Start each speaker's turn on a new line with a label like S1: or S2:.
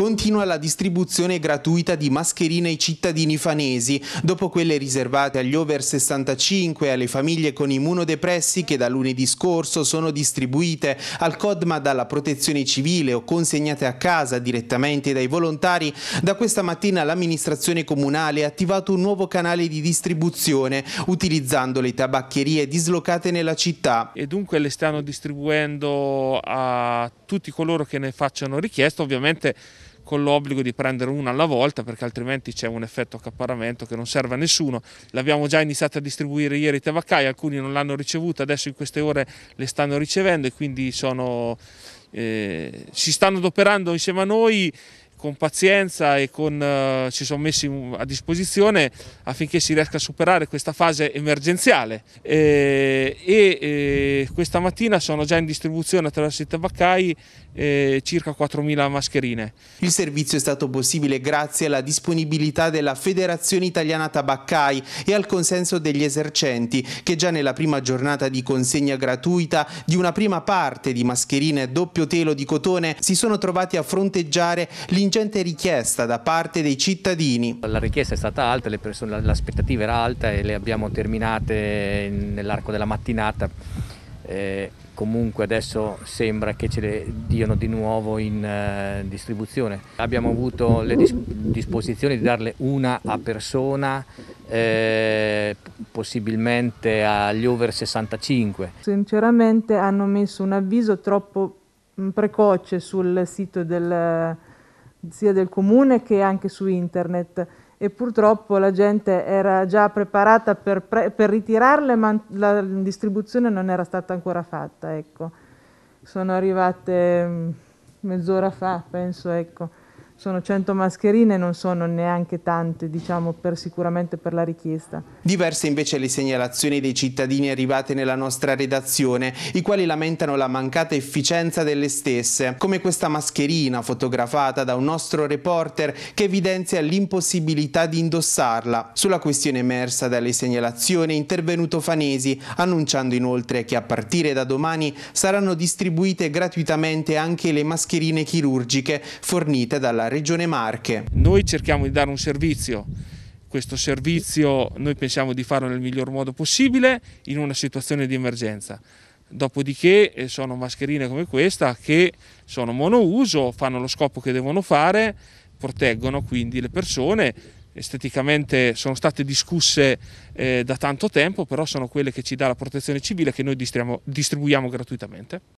S1: Continua la distribuzione gratuita di mascherine ai cittadini fanesi, dopo quelle riservate agli over 65 e alle famiglie con immunodepressi che da lunedì scorso sono distribuite al CODMA dalla protezione civile o consegnate a casa direttamente dai volontari, da questa mattina l'amministrazione comunale ha attivato un nuovo canale di distribuzione utilizzando le tabaccherie dislocate nella città.
S2: E dunque le stanno distribuendo a tutti coloro che ne facciano richiesta, ovviamente con l'obbligo di prendere una alla volta perché altrimenti c'è un effetto accaparramento che non serve a nessuno. L'abbiamo già iniziato a distribuire ieri ai tavacai, alcuni non l'hanno ricevuta, adesso in queste ore le stanno ricevendo e quindi sono, eh, si stanno adoperando insieme a noi con pazienza e con, eh, ci sono messi a disposizione affinché si riesca a superare questa fase emergenziale eh, e, e eh, questa mattina sono già in distribuzione attraverso i tabaccai eh, circa 4.000
S1: mascherine. Il servizio è stato possibile grazie alla disponibilità della Federazione Italiana Tabaccai e al consenso degli esercenti che già nella prima giornata di consegna gratuita di una prima parte di mascherine doppio telo di cotone si sono trovati a
S3: fronteggiare l'interno contingente richiesta da parte dei cittadini. La richiesta è stata alta, l'aspettativa era alta e le abbiamo terminate nell'arco della mattinata. Eh, comunque adesso sembra che ce le diano di nuovo in eh, distribuzione. Abbiamo avuto le dis disposizioni di darle una a persona, eh, possibilmente agli over 65.
S4: Sinceramente hanno messo un avviso troppo mm, precoce sul sito del sia del comune che anche su internet e purtroppo la gente era già preparata per, pre per ritirarle ma la distribuzione non era stata ancora fatta. Ecco. Sono arrivate mm, mezz'ora fa, penso. Ecco sono 100 mascherine, non sono neanche tante, diciamo, per, sicuramente per la richiesta.
S1: Diverse invece le segnalazioni dei cittadini arrivate nella nostra redazione, i quali lamentano la mancata efficienza delle stesse, come questa mascherina fotografata da un nostro reporter che evidenzia l'impossibilità di indossarla. Sulla questione emersa dalle segnalazioni è intervenuto Fanesi, annunciando inoltre che a partire da domani saranno distribuite gratuitamente anche le mascherine chirurgiche
S2: fornite dalla Regione Marche. Noi cerchiamo di dare un servizio questo servizio noi pensiamo di farlo nel miglior modo possibile in una situazione di emergenza. Dopodiché eh, sono mascherine come questa che sono monouso, fanno lo scopo che devono fare, proteggono quindi le persone, esteticamente sono state discusse eh, da tanto tempo, però sono quelle che ci dà la protezione civile che noi distribuiamo gratuitamente.